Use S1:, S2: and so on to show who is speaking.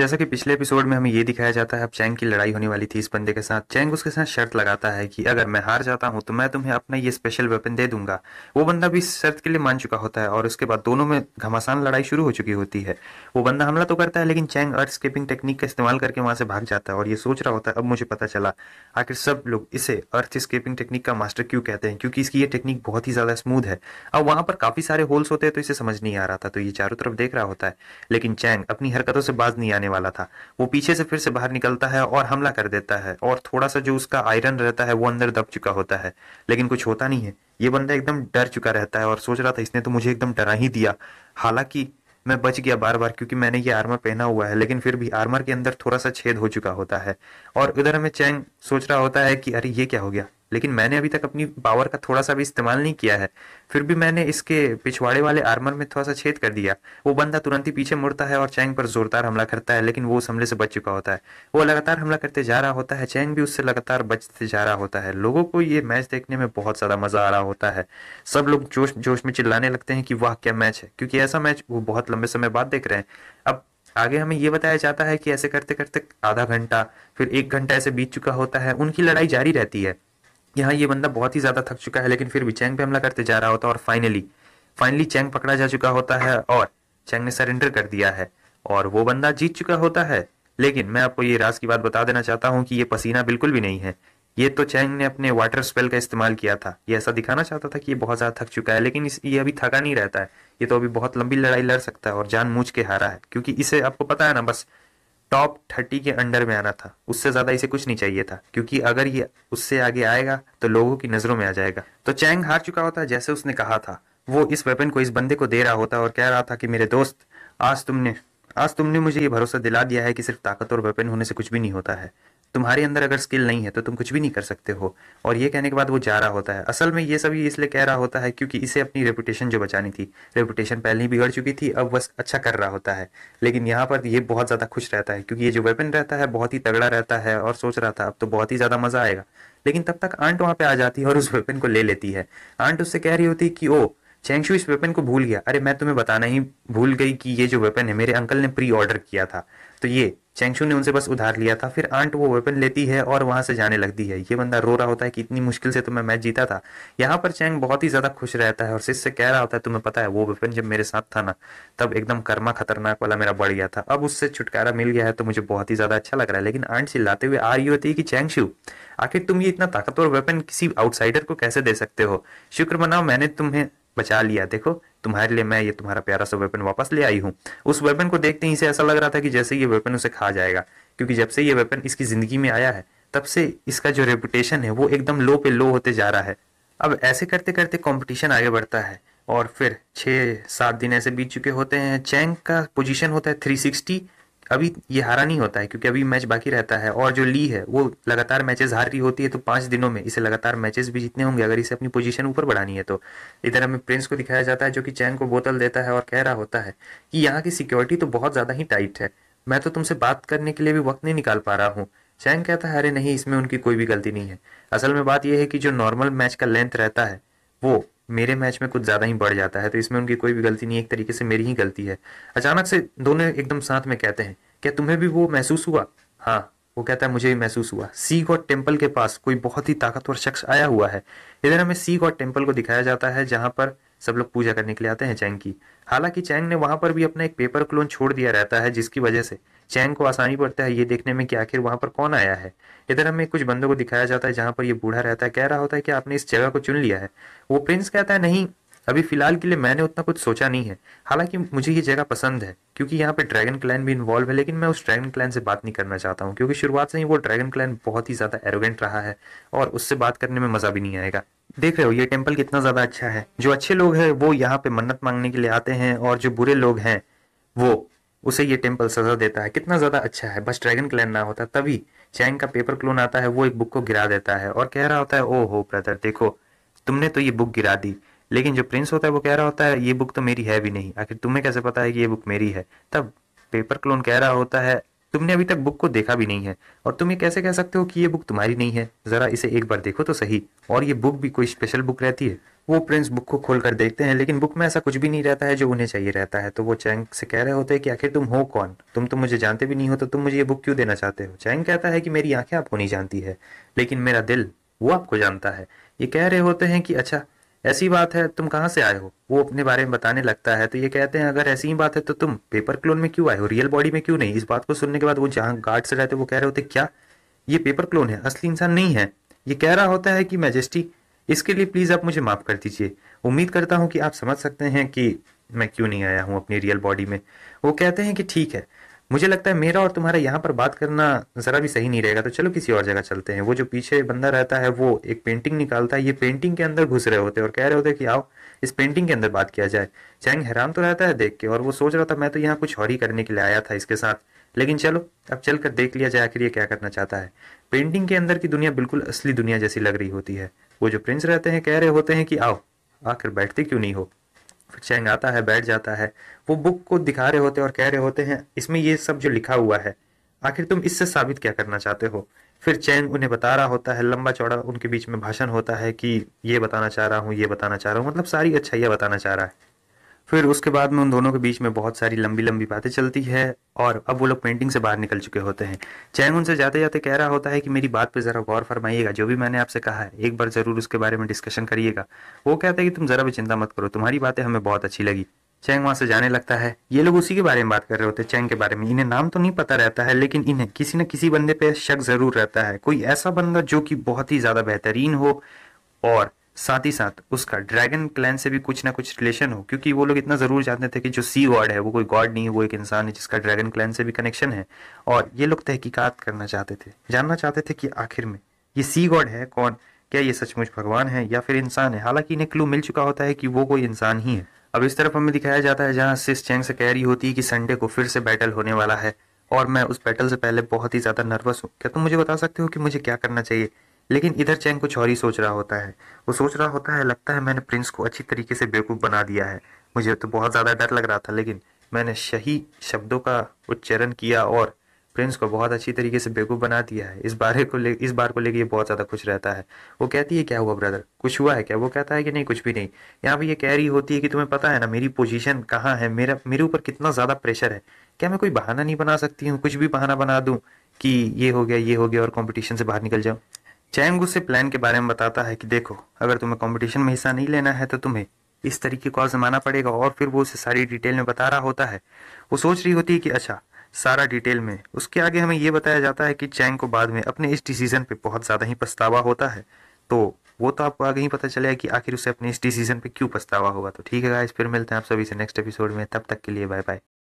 S1: जैसा कि पिछले एपिसोड में हमें ये दिखाया जाता है अब चैंग की लड़ाई होने वाली थी इस बंदे के साथ चैंग उसके साथ शर्त लगाता है कि अगर मैं हार जाता हूँ तो मैं तुम्हें अपना ये स्पेशल वेपन दे दूंगा वो बंदा भी इस शर्त के लिए मान चुका होता है और उसके बाद दोनों में घमासान लड़ाई शुरू हो चुकी होती है वो बंदा हमला तो करता है लेकिन चैंग अर्थ स्केपिंग टेक्निक का इस्तेमाल करके वहां से भाग जाता है और ये सोच रहा होता है अब मुझे पता चला आखिर सब लोग इसे अर्थ स्केपिंग टेक्निक का मास्टर क्यों कहते हैं क्योंकि इसकी ये टेक्निक बहुत ही ज्यादा स्मूथ है अब वहां पर काफी सारे होल्स होते हैं तो इसे समझ नहीं आ रहा था तो ये चारों तरफ देख रहा होता है लेकिन चैंग अपनी हरकतों से बाज नहीं आने करने वाला था वो पीछे से फिर से बाहर निकलता है और हमला कर देता है और थोड़ा सा जो उसका आयरन रहता है वो अंदर दब चुका होता है लेकिन कुछ होता नहीं है ये बंदा एकदम डर चुका रहता है और सोच रहा था इसने तो मुझे एकदम डरा ही दिया हालांकि मैं बच गया बार बार क्योंकि मैंने ये आर्मर पहना हुआ है लेकिन फिर भी आर्मर के अंदर थोड़ा सा छेद हो चुका होता है और उधर हमें चैंग सोच रहा होता है कि अरे ये क्या हो गया लेकिन मैंने अभी तक अपनी पावर का थोड़ा सा भी इस्तेमाल नहीं किया है फिर भी मैंने इसके पिछवाड़े वाले आर्मर में थोड़ा सा छेद कर दिया वो बंदा तुरंत ही पीछे मुड़ता है और चैंग पर जोरदार हमला करता है लेकिन वो उस हमले से बच चुका होता है वो लगातार हमला करते जा रहा होता है चैंग भी उससे लगातार बचते जा रहा होता है लोगों को ये मैच देखने में बहुत ज़्यादा मज़ा आ रहा होता है सब लोग जोश जोश में चिल्लाने लगते हैं कि वाह क्या मैच है क्योंकि ऐसा मैच वो बहुत लंबे समय बाद देख रहे हैं अब आगे हमें ये बताया जाता है कि ऐसे करते करते आधा घंटा फिर एक घंटा ऐसे बीत चुका होता है उनकी लड़ाई जारी रहती है यहाँ ये बंदा बहुत ही ज़्यादा थक चुका है लेकिन फिर भी चैंग पे हमला करते जा रहा होता है और फाइनली फाइनली चैंग पकड़ा जा चुका होता है और चैंग ने सरेंडर कर दिया है और वो बंदा जीत चुका होता है लेकिन मैं आपको ये राज की बात बता देना चाहता हूँ कि ये पसीना बिल्कुल भी नहीं है ये तो चैंग ने अपने वाटर स्पेल का इस्तेमाल किया था ये ऐसा दिखाना चाहता था कि ये बहुत ज़्यादा थक चुका है लेकिन ये अभी थका नहीं रहता है ये तो अभी बहुत लंबी लड़ाई लड़ सकता है और जान मूझ के हारा है क्योंकि इसे आपको पता है ना बस टॉप थर्टी के अंडर में आना था उससे ज्यादा इसे कुछ नहीं चाहिए था क्योंकि अगर ये उससे आगे आएगा तो लोगों की नजरों में आ जाएगा तो चैंग हार चुका होता जैसे उसने कहा था वो इस वेपन को इस बंदे को दे रहा होता और कह रहा था कि मेरे दोस्त आज तुमने आज तुमने मुझे ये भरोसा दिला दिया है कि सिर्फ ताकत और वेपन होने से कुछ भी नहीं होता है तुम्हारे अंदर अगर स्किल नहीं है तो तुम कुछ भी नहीं कर सकते हो और ये कहने के बाद वो जा रहा होता है असल में ये सभी इसलिए कह रहा होता है क्योंकि इसे अपनी रेपुटेशन जो बचानी थी रेपुटेशन पहले ही बिगड़ चुकी थी अब बस अच्छा कर रहा होता है लेकिन यहाँ पर ये बहुत ज़्यादा खुश रहता है क्योंकि ये जो वेपन रहता है बहुत ही तगड़ा रहता है और सोच रहा था अब तो बहुत ही ज़्यादा मज़ा आएगा लेकिन तब तक आंट वहाँ पे आ जाती है और उस वेपन को ले लेती है आंट उससे कह रही होती कि ओ चेंगशू इस वेपन को भूल गया अरे मैं तुम्हें बताना ही भूल गई कि ये जो वेपन है मेरे अंकल ने प्री ऑर्डर किया था तो ये चैंगशु ने उनसे बस उधार लिया था फिर आंट वो वेपन लेती है और वहां से जाने लगती है ये बंदा रो रहा होता है कि इतनी मुश्किल से तो मैं मैच जीता था यहाँ पर चैंग बहुत ही ज़्यादा खुश रहता है और सिस से कह रहा होता है तुम्हें पता है वो वेपन जब मेरे साथ था ना तब एकदम कर्मा खतरनाक वाला मेरा बढ़ गया था अब उससे छुटकारा मिल गया है तो मुझे बहुत ही ज़्यादा अच्छा लग रहा है लेकिन आंट चिल्लाते हुए आ रही होती है कि चैंगशू आखिर तुम ये इतना ताकतवर वेपन किसी आउटसाइडर को कैसे दे सकते हो शुक्र मनाओ मैंने तुम्हें बचा लिया देखो तुम्हारे लिए मैं ये तुम्हारा प्यारा सा वेपन वापस ले आई हूँ उस वेपन को देखते ही इसे ऐसा लग रहा था कि जैसे ये वेपन उसे खा जाएगा क्योंकि जब से ये वेपन इसकी ज़िंदगी में आया है तब से इसका जो रेपुटेशन है वो एकदम लो पे लो होते जा रहा है अब ऐसे करते करते कॉम्पिटिशन आगे बढ़ता है और फिर छः सात दिन ऐसे बीत चुके होते हैं चैंग का पोजिशन होता है 360 अभी ये हारा नहीं होता है क्योंकि अभी मैच बाकी रहता है और जो ली है वो लगातार मैचेस हार रही होती है तो पांच दिनों में इसे लगातार मैचेस भी जीतने होंगे अगर इसे अपनी पोजीशन ऊपर बढ़ानी है तो इधर हमें प्रिंस को दिखाया जाता है जो कि चैन को बोतल देता है और कह रहा होता है कि यहाँ की सिक्योरिटी तो बहुत ज़्यादा ही टाइट है मैं तो तुमसे बात करने के लिए भी वक्त नहीं निकाल पा रहा हूँ चैंग कहता है अरे नहीं इसमें उनकी कोई भी गलती नहीं है असल में बात यह है कि जो नॉर्मल मैच का लेंथ रहता है वो मेरे मैच में कुछ ज़्यादा ही बढ़ जाता है तो इसमें उनकी कोई भी गलती नहीं एक तरीके से मेरी ही गलती है अचानक से दोनों एकदम साथ में कहते हैं क्या तुम्हें भी वो महसूस हुआ हाँ वो कहता है मुझे भी महसूस हुआ सीख और टेम्पल के पास कोई बहुत ही ताकतवर शख्स आया हुआ है इधर हमें सीख और टेम्पल को दिखाया जाता है जहाँ पर सब लोग पूजा करने के लिए आते हैं चैंग की हालांकि चैंग ने वहां पर भी अपना एक पेपर क्लोन छोड़ दिया रहता है जिसकी वजह से चैंग को आसानी पड़ता है ये देखने में कि आखिर वहां पर कौन आया है इधर हमें कुछ बंदों को दिखाया जाता है जहां पर ये बूढ़ा रहता है कह रहा होता है कि आपने इस जगह को चुन लिया है वो प्रिंस कहता है नहीं अभी फिलहाल के लिए मैंने उतना कुछ सोचा नहीं है हालांकि मुझे ये जगह पसंद है क्योंकि यहाँ पे ड्रैगन क्लैन भी इन्वॉल्व है लेकिन मैं उस ड्रैगन क्लैन से बात नहीं करना चाहता हूँ क्योंकि शुरुआत से ही वो ड्रैगन क्लैन बहुत ही ज़्यादा एरोगेंट रहा है और उससे बात करने में मज़ा भी नहीं आएगा देख रहे हो ये टेम्पल कितना ज़्यादा अच्छा है जो अच्छे लोग हैं वो यहाँ पे मन्नत मांगने के लिए आते हैं और जो बुरे लोग हैं वो उसे ये टेम्पल सजा देता है कितना ज़्यादा अच्छा है बस ड्रैगन क्लैन ना होता तभी चैंग का पेपर क्लोन आता है वो एक बुक को गिरा देता है और कह रहा होता है ओ हो ब्रदर देखो तुमने तो ये बुक गिरा दी लेकिन जो प्रिंस होता है वो कह रहा होता है ये बुक तो मेरी है भी नहीं आखिर तुम्हें कैसे पता है कि ये बुक मेरी है तब पेपर क्लोन कह रहा होता है तुमने अभी तक बुक को देखा भी नहीं है और तुम ये कैसे कह सकते हो कि ये बुक तुम्हारी नहीं है ज़रा इसे एक बार देखो तो सही और ये बुक भी कोई स्पेशल बुक रहती है वो प्रिंस बुक को खोल कर देखते हैं लेकिन बुक में ऐसा कुछ भी नहीं रहता है जो उन्हें चाहिए रहता है तो वो चैंग से कह रहे होते हैं कि आखिर तुम हो कौन तुम तो मुझे जानते भी नहीं हो तो तुम मुझे ये बुक क्यों देना चाहते हो चैंग कहता है कि मेरी आंखें आपको नहीं जानती है लेकिन मेरा दिल वो आपको जानता है ये कह रहे होते हैं कि अच्छा ऐसी बात है तुम कहाँ से आए हो वो अपने बारे में बताने लगता है तो ये कहते हैं अगर ऐसी ही बात है तो तुम पेपर क्लोन में क्यों आए हो रियल बॉडी में क्यों नहीं इस बात को सुनने के बाद वो जहाँ गार्ड से रहते वो कह रहे होते क्या ये पेपर क्लोन है असली इंसान नहीं है ये कह रहा होता है कि मैजेस्टी इसके लिए प्लीज़ आप मुझे माफ़ कर दीजिए उम्मीद करता हूँ कि आप समझ सकते हैं कि मैं क्यों नहीं आया हूँ अपनी रियल बॉडी में वो कहते हैं कि ठीक है मुझे लगता है मेरा और तुम्हारा यहाँ पर बात करना ज़रा भी सही नहीं रहेगा तो चलो किसी और जगह चलते हैं वो जो पीछे बंदा रहता है वो एक पेंटिंग निकालता है ये पेंटिंग के अंदर घुस रहे होते हैं और कह रहे होते हैं कि आओ इस पेंटिंग के अंदर बात किया जाए चैंग हैरान तो रहता है देख के और वो सोच रहा था मैं तो यहाँ कुछ और ही करने के लिए आया था इसके साथ लेकिन चलो अब चल कर देख लिया जाए आखिर ये क्या करना चाहता है पेंटिंग के अंदर की दुनिया बिल्कुल असली दुनिया जैसी लग रही होती है वो जो प्रिंस रहते हैं कह रहे होते हैं कि आओ आखिर बैठते क्यों नहीं हो आता है बैठ जाता है वो बुक को दिखा रहे होते हैं और कह रहे होते हैं इसमें ये सब जो लिखा हुआ है आखिर तुम इससे साबित क्या करना चाहते हो फिर चैंग उन्हें बता रहा होता है लंबा चौड़ा उनके बीच में भाषण होता है कि ये बताना चाह रहा हूँ ये बताना चाह रहा हूँ मतलब सारी अच्छाइयाँ बताना चाह रहा है फिर उसके बाद में उन दोनों के बीच में बहुत सारी लंबी लंबी बातें चलती है और अब वो लोग पेंटिंग से बाहर निकल चुके होते हैं चैंग उनसे जाते जाते कह रहा होता है कि मेरी बात पे ज़रा गौर फरमाइएगा जो भी मैंने आपसे कहा है एक बार ज़रूर उसके बारे में डिस्कशन करिएगा वो कहता है कि तुम ज़रा भी चिंता मत करो तुम्हारी बातें हमें बहुत अच्छी लगी चैंग वहां से जाने लगता है ये लोग उसी के बारे में बात कर रहे होते हैं चैंग के बारे में इन्हें नाम तो नहीं पता रहता है लेकिन इन्हें किसी न किसी बंदे पे शक ज़रूर रहता है कोई ऐसा बंदा जो कि बहुत ही ज़्यादा बेहतरीन हो और साथ ही साथ उसका ड्रैगन क्लैन से भी कुछ ना कुछ रिलेशन हो क्योंकि वो लोग इतना ज़रूर जानते थे कि जो सी गॉड है वो कोई गॉड नहीं है वो एक इंसान है जिसका ड्रैगन क्लैन से भी कनेक्शन है और ये लोग तहकीकात करना चाहते थे जानना चाहते थे कि आखिर में ये सी गॉड है कौन क्या ये सचमुच भगवान है या फिर इंसान है हालांकि इन्हें क्लू मिल चुका होता है कि वो कोई इंसान ही है अब इस तरफ हमें दिखाया जाता है जहाँ सिस चैंग से कह रही होती है कि संडे को फिर से बैटल होने वाला है और मैं उस बैटल से पहले बहुत ही ज़्यादा नर्वस हूँ क्या तुम मुझे बता सकते हो कि मुझे क्या करना चाहिए लेकिन इधर चैन कुछ और ही सोच रहा होता है वो सोच रहा होता है लगता है मैंने प्रिंस को अच्छी तरीके से बेवकूफ़ बना दिया है मुझे तो बहुत ज़्यादा डर लग रहा था लेकिन मैंने सही शब्दों का उच्चारण किया और प्रिंस को बहुत अच्छी तरीके से बेवकूफ़ बना दिया है इस बारे को ले इस बार को लेकर ये बहुत ज़्यादा खुश रहता है वो कहती है क्या हुआ ब्रदर कुछ हुआ है क्या वो कहता है कि नहीं कुछ भी नहीं यहाँ पे ये कह रही होती है कि तुम्हें पता है ना मेरी पोजीशन कहाँ है मेरा मेरे ऊपर कितना ज़्यादा प्रेशर है क्या मैं कोई बहाना नहीं बना सकती हूँ कुछ भी बहाना बना दूँ कि ये हो गया ये हो गया और कॉम्पिटिशन से बाहर निकल जाऊँ चैंग उसे प्लान के बारे में बताता है कि देखो अगर तुम्हें कंपटीशन में हिस्सा नहीं लेना है तो तुम्हें इस तरीके को आजमाना पड़ेगा और फिर वो उसे सारी डिटेल में बता रहा होता है वो सोच रही होती है कि अच्छा सारा डिटेल में उसके आगे हमें ये बताया जाता है कि चैंग को बाद में अपने इस डिसीजन पे बहुत ज़्यादा ही पछतावा होता है तो वो तो आपको आगे ही पता चलेगा कि आखिर उसे अपने इस डिसीजन पे क्यों पछतावा होगा तो ठीक है गाइस फिर मिलते हैं आप सभी से नेक्स्ट एपिसोड में तब तक के लिए बाय बाय